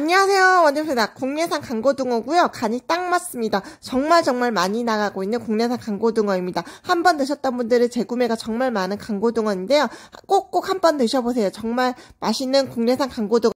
안녕하세요. 원대표다. 국내산 강고등어고요. 간이 딱 맞습니다. 정말 정말 많이 나가고 있는 국내산 강고등어입니다. 한 번 드셨던 분들은 재구매가 정말 많은 강고등어인데요. 꼭꼭 한 번 드셔보세요. 정말 맛있는 국내산 강고등어